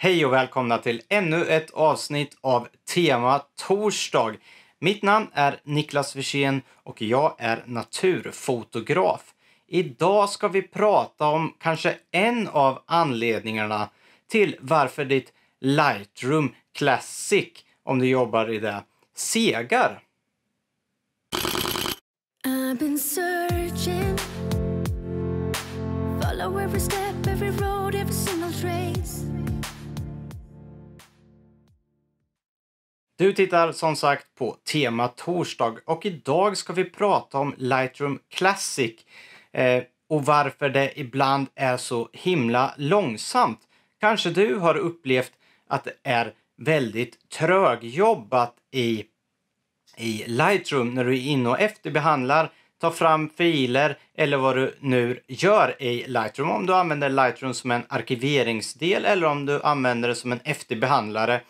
Hej och välkomna till ännu ett avsnitt av Tema Torsdag. Mitt namn är Niklas Wersén och jag är naturfotograf. Idag ska vi prata om kanske en av anledningarna till varför ditt Lightroom Classic, om du jobbar i det, segar. Follow every step, every road, every single trace Du tittar som sagt på Tema Torsdag och idag ska vi prata om Lightroom Classic eh, och varför det ibland är så himla långsamt. Kanske du har upplevt att det är väldigt trögjobbat i, i Lightroom när du är inne och efterbehandlar, tar fram filer eller vad du nu gör i Lightroom. Om du använder Lightroom som en arkiveringsdel eller om du använder det som en efterbehandlare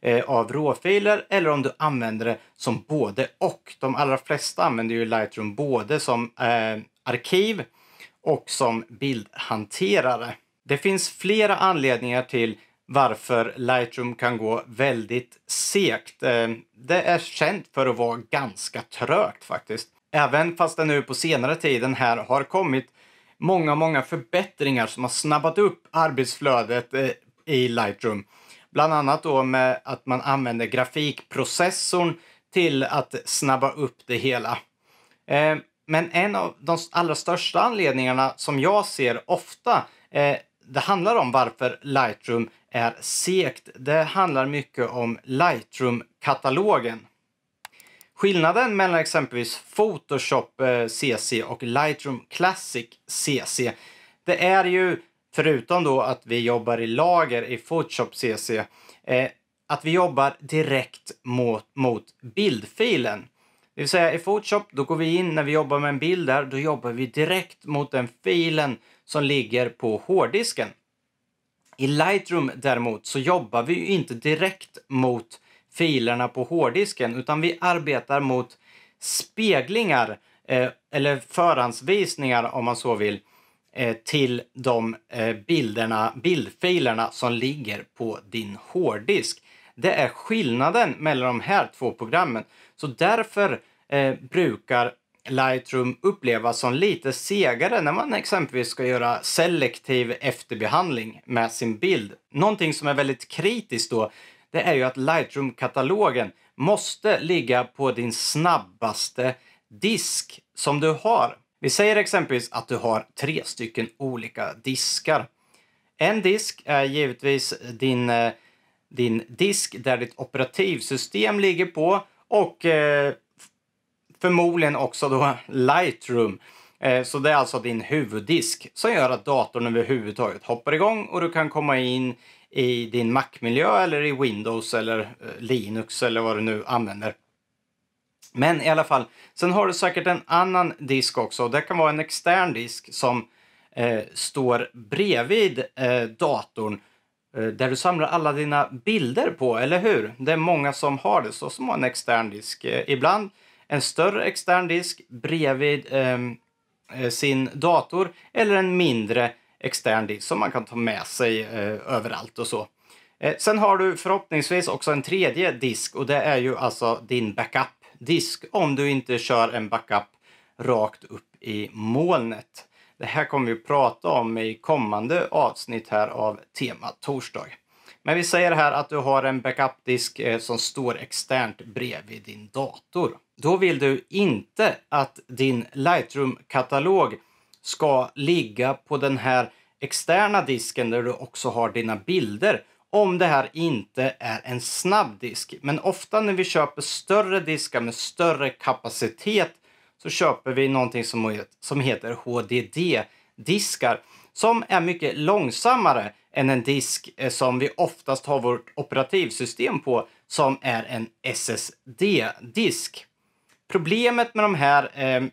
Eh, av råfiler eller om du använder det som både och. De allra flesta använder ju Lightroom både som eh, arkiv och som bildhanterare. Det finns flera anledningar till varför Lightroom kan gå väldigt segt. Eh, det är känt för att vara ganska trögt faktiskt. Även fast det nu på senare tiden här har kommit många, många förbättringar som har snabbat upp arbetsflödet eh, i Lightroom Bland annat då med att man använder grafikprocessorn till att snabba upp det hela. Eh, men en av de allra största anledningarna som jag ser ofta eh, det handlar om varför Lightroom är segt. Det handlar mycket om Lightroom-katalogen. Skillnaden mellan exempelvis Photoshop CC eh, och Lightroom Classic CC det är ju förutom då att vi jobbar i lager i Photoshop CC, eh, att vi jobbar direkt mot, mot bildfilen. Det vill säga i Photoshop, då går vi in när vi jobbar med en bild där, då jobbar vi direkt mot den filen som ligger på hårddisken. I Lightroom däremot så jobbar vi ju inte direkt mot filerna på hårddisken utan vi arbetar mot speglingar eh, eller förhandsvisningar om man så vill Eh, till de eh, bilderna, bildfilerna som ligger på din hårddisk. Det är skillnaden mellan de här två programmen. Så därför eh, brukar Lightroom upplevas som lite segare när man exempelvis ska göra selektiv efterbehandling med sin bild. Någonting som är väldigt kritiskt då, det är ju att Lightroom-katalogen måste ligga på din snabbaste disk som du har. Vi säger exempelvis att du har tre stycken olika diskar. En disk är givetvis din, eh, din disk där ditt operativsystem ligger på och eh, förmodligen också då Lightroom. Eh, så det är alltså din huvuddisk som gör att datorn överhuvudtaget hoppar igång och du kan komma in i din Mac-miljö eller i Windows eller Linux eller vad du nu använder. Men i alla fall, sen har du säkert en annan disk också. Det kan vara en extern disk som eh, står bredvid eh, datorn eh, där du samlar alla dina bilder på, eller hur? Det är många som har det så, som har en extern disk. Eh, ibland en större extern disk bredvid ehm, eh, sin dator eller en mindre extern disk som man kan ta med sig eh, överallt och så. sen har du förhoppningsvis också en tredje disk och det är ju alltså din backup disk om du inte kör en backup rakt upp i molnet. Det här kommer vi prata om i kommande avsnitt här av Tema Torsdag. Men vi säger här att du har en backupdisk eh, som står externt bredvid din dator. Då vill du inte att din Lightroom-katalog ska ligga på den här externa disken där du också har dina bilder om det här inte är en snabb disk. Men ofta när vi köper större diskar med större kapacitet så köper vi någonting som heter HDD-diskar som är mycket långsammare än en disk eh, som vi oftast har vårt operativsystem på som är en SSD-disk. Problemet med de här eh,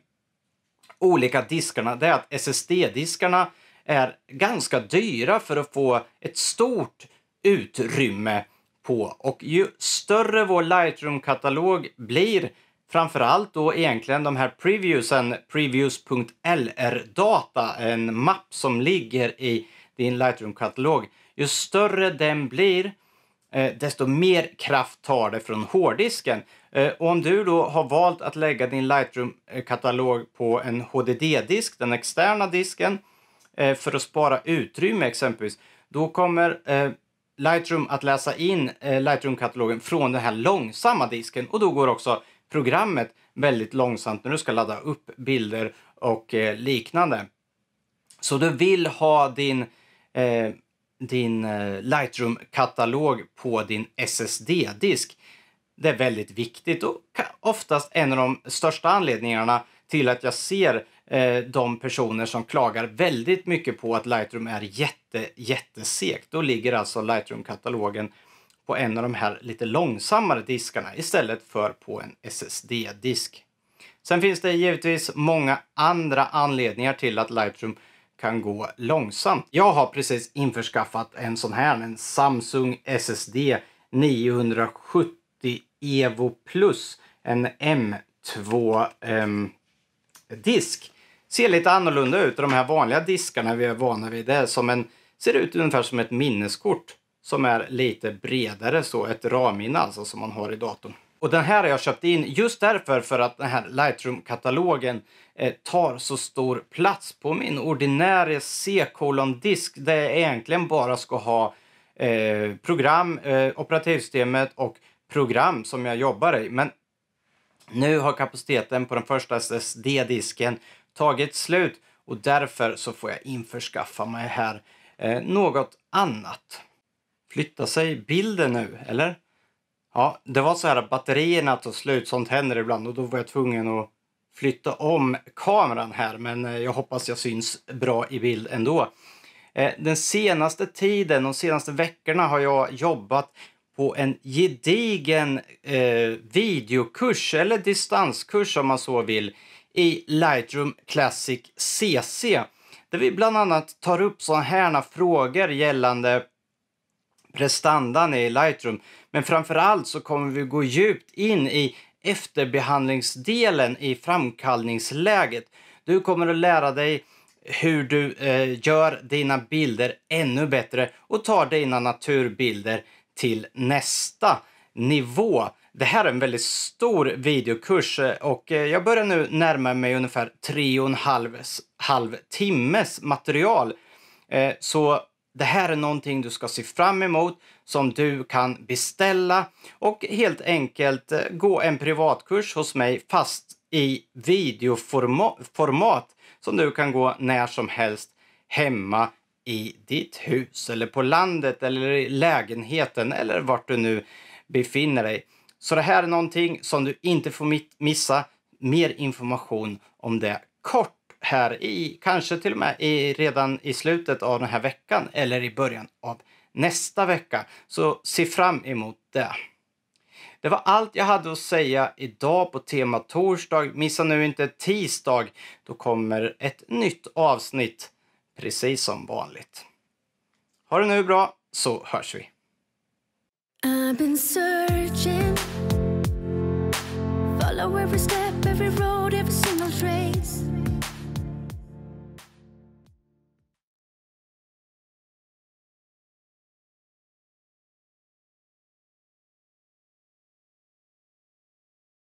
olika diskarna är att SSD-diskarna är ganska dyra för att få ett stort utrymme på. Och ju större vår Lightroom-katalog blir, framförallt då egentligen de här previewsen, previews.lr-data, en mapp som ligger i din Lightroom-katalog. Ju större den blir, eh, desto mer kraft tar det från hårddisken. Eh, och om du då har valt att lägga din Lightroom-katalog på en HDD-disk, den externa disken, eh, för att spara utrymme exempelvis, då kommer Lightroom att läsa in eh, Lightroom-katalogen från den här långsamma disken och då går också programmet väldigt långsamt när du ska ladda upp bilder och eh, liknande. Så du vill ha din, eh, din eh, Lightroom-katalog på din SSD-disk. Det är väldigt viktigt och oftast en av de största anledningarna till att jag ser Eh, de personer som klagar väldigt mycket på att Lightroom är jätte, jättesegt. Då ligger alltså Lightroom-katalogen på en av de här lite långsammare diskarna istället för på en SSD-disk. Sen finns det givetvis många andra anledningar till att Lightroom kan gå långsamt. Jag har precis införskaffat en sån här, en Samsung SSD 970 Evo Plus, en M2 eh, disk ser lite annorlunda ut. De här vanliga diskarna vi är vana vid det som en, ser ut ungefär som ett minneskort som är lite bredare, så ett RAM-minne alltså, som man har i datorn. Och den här har jag köpt in just därför för att den här Lightroom-katalogen eh, tar så stor plats på min ordinarie C-kolon-disk där jag egentligen bara ska ha eh, program, eh, operativsystemet och program som jag jobbar i. Men nu har kapaciteten på den första SSD-disken tagit slut och därför så får jag införskaffa mig här eh, något annat. Flyttar sig bilden nu, eller? Ja, det var så här att batterierna tog slut, sånt händer ibland och då var jag tvungen att flytta om kameran här men eh, jag hoppas jag syns bra i bild ändå. Eh, den senaste tiden, de senaste veckorna har jag jobbat på en gedigen eh, videokurs, eller distanskurs om man så vill, i Lightroom Classic CC. Där vi bland annat tar upp sådana här frågor gällande prestandan i Lightroom. Men framförallt så kommer vi gå djupt in i efterbehandlingsdelen i framkallningsläget. Du kommer att lära dig hur du eh, gör dina bilder ännu bättre och tar dina naturbilder till nästa nivå. Det här är en väldigt stor videokurs eh, och eh, jag börjar nu närma mig ungefär tre och en halv, halv timmes material. Eh, så det här är någonting du ska se fram emot som du kan beställa och helt enkelt gå en privatkurs hos mig fast i videoformat som du kan gå när som helst hemma i ditt hus eller på landet eller i lägenheten eller vart du nu befinner dig. Så det här är någonting som du inte får missa. Mer information om det kort här i, kanske till och med i, redan i slutet av den här veckan eller i början av nästa vecka. Så se fram emot det. Det var allt jag hade att säga idag på temat torsdag. Missa nu inte tisdag. Då kommer ett nytt avsnitt precis som vanligt. Ha det nu bra, så hörs vi. I've been searching Follow every step, every road, every single trace